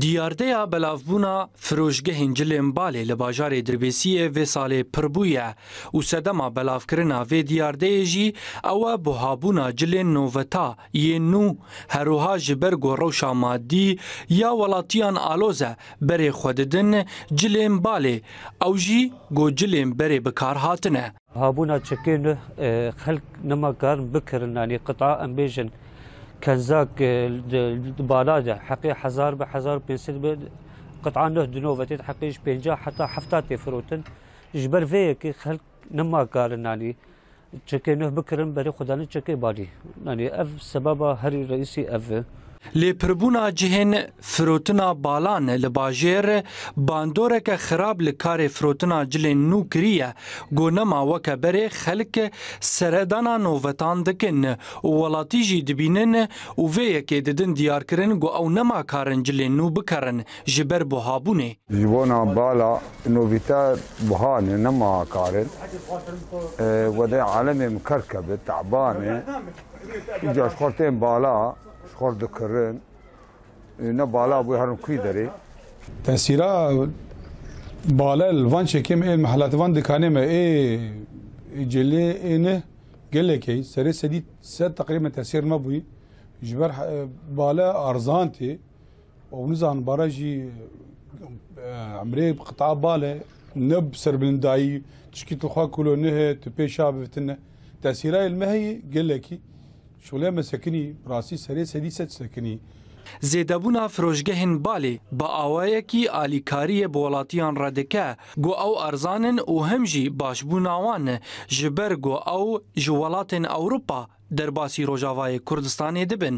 Diyardeya belavbûna firojgehên cilên balê li bajarê Dirbêsiyê vê salê pirbûye û sedema belavkirina vê diyardeyê jî ew e buhabûna cilên noveta yên nû heroha ji ber gorewşa maddî ya welatiyan aloze berê xwedidin cilên balê ew jî gocilên berê bikar hatine. Habûna çekên e, xelk nemakarin bikirin anî qita embêjin كزاك بالادا حقي حزار بحزار بنسد قطعة نه دنوفة تحقيش بينجا حتى حفتات فروتن جبر فيك خلق نما قال ناني تشكي نه بكرم بري خداني تشكي بالي ناني اف سبابا هري رئيسي اف لپربونا جهن فروتنا بالان لباجر باندورک خراب لکار فروتنا جل نو کریه گونما وکه بره خلک سردانا نووتان دکن ولاتی جی دبینن او وی که ددن دیار کرن گو او نما کارن جل نو بکرن جبر بو هابونه جبونا بالا نوویتا بهان نما کارن وده عالم مکرکبه تعبانه جاش خورتین بالا اشغال dikirin. Ne bala bu herin kuy derê. Tensîra balel van çekême ê mehelatvan dikanê me ê celê êne gelekê serê sedî sed teqrî me tesêr nebûyî ji ber bale arzan tê ew nizan bara jî emrê qita bale ne serbilindayî tişkî tilxwa kulo nehe tu pêşa bivitine tesîra ilmeheyê gelekî شله مسکنی براسی سری سری ست سکنی زیدەبوونا فرۆژگەهن بالی بە ئاوایەکی ئالیکاریە بۆ وڵاتیان ڕەدەکە گۆ ئەو ئەرزانن و هەمژی باشبوو ناوانە ji ber گۆ ئەو ji وڵاتên ئەوروپا دەرباسی ڕۆژاوایە کوردستانê dibin.